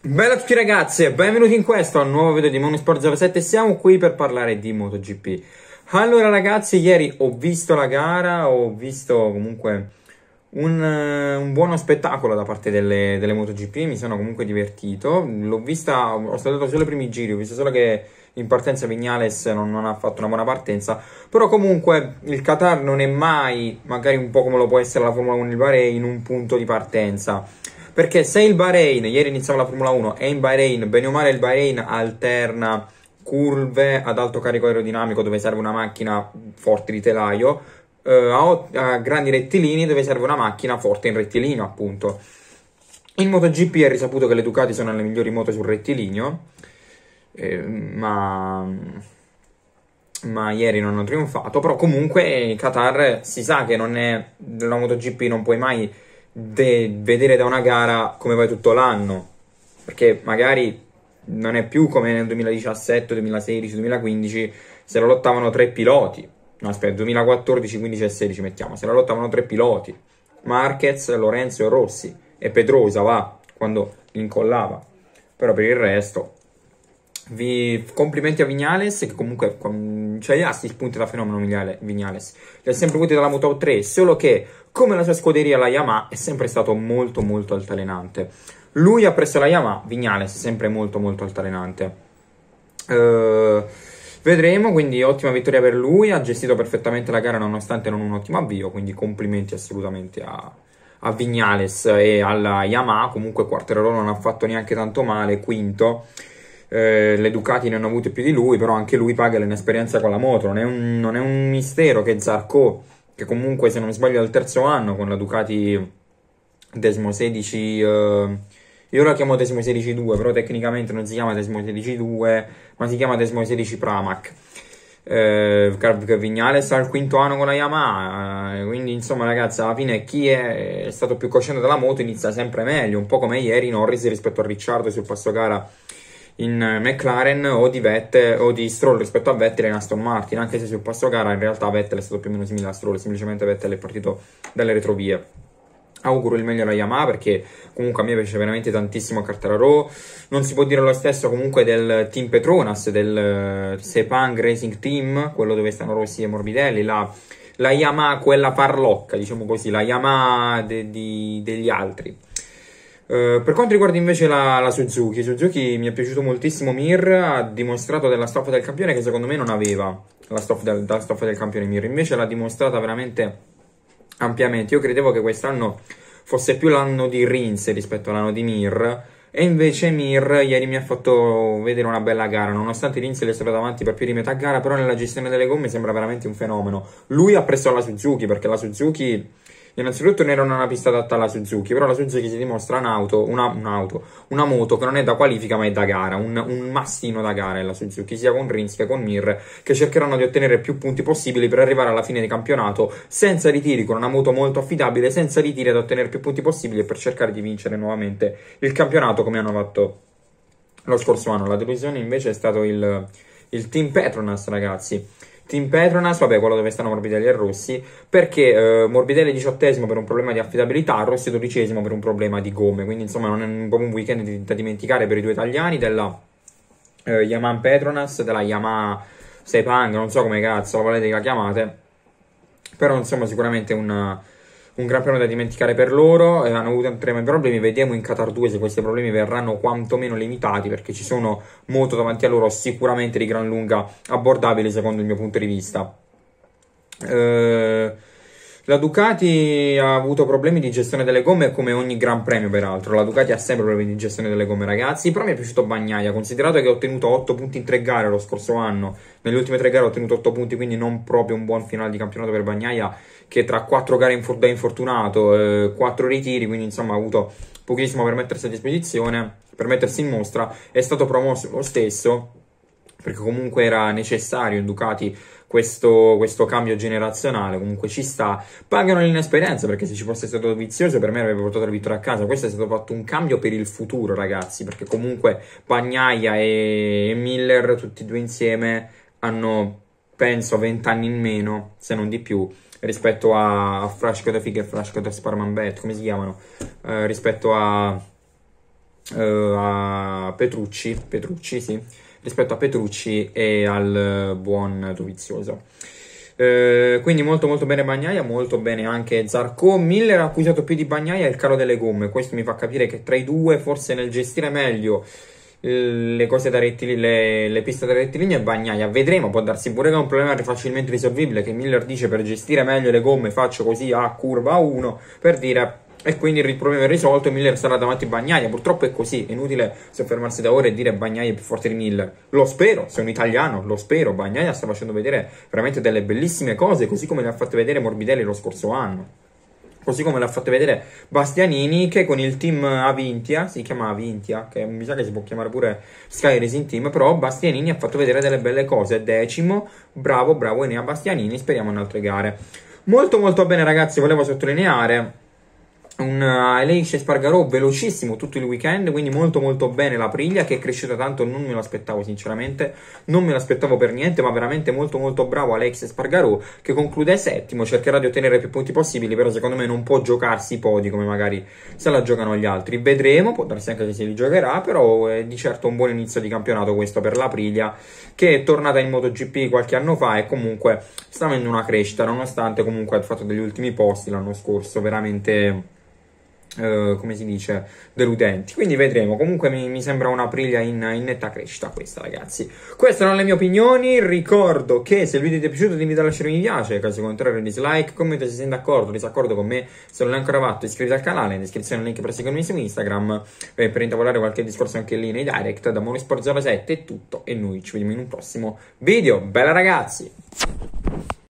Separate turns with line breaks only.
Bella a tutti ragazzi e benvenuti in questo nuovo video di Monosport07 Siamo qui per parlare di MotoGP Allora ragazzi, ieri ho visto la gara Ho visto comunque un, eh, un buono spettacolo da parte delle, delle, MotoGP Mi sono comunque divertito L'ho vista, ho salutato solo i primi giri Ho visto solo che in partenza Vignales non, non, ha fatto una buona partenza Però comunque il Qatar non è mai Magari un po' come lo può essere la Formula 1 in Bahrain Un punto di partenza perché se il Bahrain, ieri iniziava la Formula 1, è in Bahrain, bene o male il Bahrain alterna curve ad alto carico aerodinamico dove serve una macchina forte di telaio, eh, a, a grandi rettilini dove serve una macchina forte in rettilineo appunto. In MotoGP è risaputo che le Ducati sono le migliori moto sul rettilineo, eh, ma, ma, ieri non hanno trionfato. Però comunque Qatar si sa che non è la MotoGP, non puoi mai vedere da una gara come vai tutto l'anno, perché magari non è più come nel 2017, 2016, 2015, se la lottavano tre piloti. No, aspetta, 2014, 15 e 16 mettiamo, se la lottavano tre piloti, Marquez, Lorenzo e Rossi, e Pedrosa va, quando incollava. Però per il resto vi complimenti a Vignales, che comunque cioè, ha 6 punti da fenomeno Vignales. Li ha sempre avuti dalla Moto 3, solo che, come la sua scuderia, la Yamaha è sempre stato molto molto altalenante. Lui ha preso la Yamaha, Vignales è sempre molto molto altalenante. Uh, vedremo, quindi ottima vittoria per lui, ha gestito perfettamente la gara nonostante non un ottimo avvio, quindi complimenti assolutamente a, a Vignales e alla Yamaha. Comunque Quarterolo non ha fatto neanche tanto male, quinto eh, le Ducati ne hanno avute più di lui, però anche lui paga l'inesperienza con la moto, non è un, non è un mistero che Zarco, che comunque se non mi sbaglio è al terzo anno con la Ducati Desmo 16... Eh, io la chiamo Desmo 16.2, però tecnicamente non si chiama Desmo 16.2, ma si chiama Desmo 16 Pramac. Eh, Vignale sta al quinto anno con la Yamaha, eh, quindi insomma ragazzi alla fine chi è, è stato più cosciente della moto inizia sempre meglio, un po' come ieri Norris rispetto a Ricciardo sul passo gara in eh, McLaren o di, Vettel, o di Stroll rispetto a Vettel in Aston Martin, anche se sul passo gara in realtà Vettel è stato più o meno simile a Stroll, semplicemente Vettel è partito dalle retrovie. Auguro il meglio alla Yamaha perché comunque a me piace veramente tantissimo Cartararo. Non si può dire lo stesso comunque del team Petronas, del eh, Sepang Racing Team, quello dove stanno Rossi e Morbidelli, la, la Yamaha, quella parlocca, diciamo così, la Yamaha de, de, degli altri eh, per quanto riguarda invece la, la, Suzuki, Suzuki mi è piaciuto moltissimo. Mir ha dimostrato della stoffa del campione che secondo me non aveva la stoffa del, la stoffa del campione Mir, invece l'ha dimostrata veramente ampiamente. Io credevo che quest'anno fosse più l'anno di Rinse rispetto all'anno di Mir. E invece Mir ieri mi ha fatto vedere una bella gara, nonostante Rinse le stato davanti per più di metà gara, però nella gestione delle gomme sembra veramente un fenomeno. Lui ha preso la Suzuki perché la Suzuki Innanzitutto non era una pista adatta alla Suzuki, però la Suzuki si dimostra un'auto, una, un'auto, una moto che non è da qualifica ma è da gara, un, un mastino da gara è la Suzuki, sia con Rins che con Mir, che cercheranno di ottenere più punti possibili per arrivare alla fine del campionato senza ritiri, con una moto molto affidabile, senza ritiri ad ottenere più punti possibili per cercare di vincere nuovamente il campionato come hanno fatto lo scorso anno. La delusione invece è stato il, il team Petronas, ragazzi Team Petronas, vabbè, quello dove stanno Morbidelli e Rossi, perché eh, Morbidelli è diciottesimo per un problema di affidabilità, Rossi è dodicesimo per un problema di gomme, quindi insomma non è proprio un weekend da dimenticare per i due italiani della eh, Yaman Petronas, della Yamaha Sepang, non so come cazzo la volete che la chiamate, però insomma sicuramente un un gran premio da dimenticare per loro, eh, hanno avuto tremendo problemi, vediamo in Qatar 2 se questi problemi verranno quantomeno limitati perché ci sono moto davanti a loro sicuramente di gran lunga abbordabili secondo il mio punto di vista. Eh, la Ducati ha avuto problemi di gestione delle gomme come ogni gran premio peraltro, la Ducati ha sempre problemi di gestione delle gomme ragazzi, però mi è piaciuto Bagnaia, considerato che ha ottenuto 8 punti in 3 gare lo scorso anno, nelle ultime 3 gare ha ottenuto 8 punti, quindi non proprio un buon finale di campionato per Bagnaia, che tra 4 gare infor- da infortunato, eh, 4 ritiri, quindi insomma ha avuto pochissimo per mettersi a disposizione, per mettersi in mostra, è stato promosso lo stesso, perché comunque era necessario in Ducati questo, questo, cambio generazionale comunque ci sta. Pagano l'inesperienza perché se ci fosse stato Vizioso per me avrebbe portato la vittoria a casa. Questo è stato fatto un cambio per il futuro, ragazzi, perché comunque Bagnaia e Miller tutti e due insieme hanno penso 20 anni in meno, se non di più, rispetto a Frasco da Figa e Frasco da Bet come si chiamano? Eh, rispetto a, eh, a Petrucci, Petrucci, sì rispetto a Petrucci e al eh, buon Dovizioso. Eh, quindi molto molto bene Bagnaia, molto bene anche Zarco. Miller ha accusato più di Bagnaia il calo delle gomme, questo mi fa capire che tra i due forse nel gestire meglio eh, le cose da rettilineo, le, le, piste da rettilineo e bagnaia. Vedremo, può darsi pure che è un problema facilmente risolvibile. Che Miller dice per gestire meglio le gomme faccio così a curva 1 per dire e quindi il problema è risolto e Miller sarà davanti a Bagnaia. Purtroppo è così, è inutile soffermarsi da ora e dire Bagnaia è più forte di Miller. Lo spero, sono un italiano, lo spero. Bagnaia sta facendo vedere veramente delle bellissime cose, così come le ha fatte vedere Morbidelli lo scorso anno così come l'ha fatto vedere Bastianini che con il team Avintia, si chiama Avintia, che mi sa che si può chiamare pure Sky Racing Team, però Bastianini ha fatto vedere delle belle cose, decimo, bravo, bravo Enea Bastianini, speriamo in altre gare. Molto molto bene ragazzi, volevo sottolineare un Elisce eh, Spargarò velocissimo tutto il weekend, quindi molto molto bene la Priglia che è cresciuta tanto, non me l'aspettavo sinceramente, non me l'aspettavo per niente, ma veramente molto molto bravo Alex Spargarò che conclude settimo, cercherà di ottenere più punti possibili, però secondo me non può giocarsi i podi come magari se la giocano gli altri, vedremo, può darsi anche che si li giocherà, però è di certo un buon inizio di campionato questo per la Priglia che è tornata in MotoGP qualche anno fa e comunque sta avendo una crescita, nonostante comunque ha fatto degli ultimi posti l'anno scorso, veramente eh, come si dice, deludenti. Quindi vedremo. Comunque mi, mi sembra una priglia in, in, netta crescita questa, ragazzi. Queste erano le mie opinioni. Ricordo che se il video ti è piaciuto, devi lasciare un mi piace. Caso contrario, dislike. Commenta se sei d'accordo o disaccordo con me. Se non l'hai ancora fatto, iscriviti al canale. In descrizione link per seguirmi su Instagram. Eh, per intavolare qualche discorso anche lì nei direct. Da Monisport07 è tutto. E noi ci vediamo in un prossimo video. Bella, ragazzi!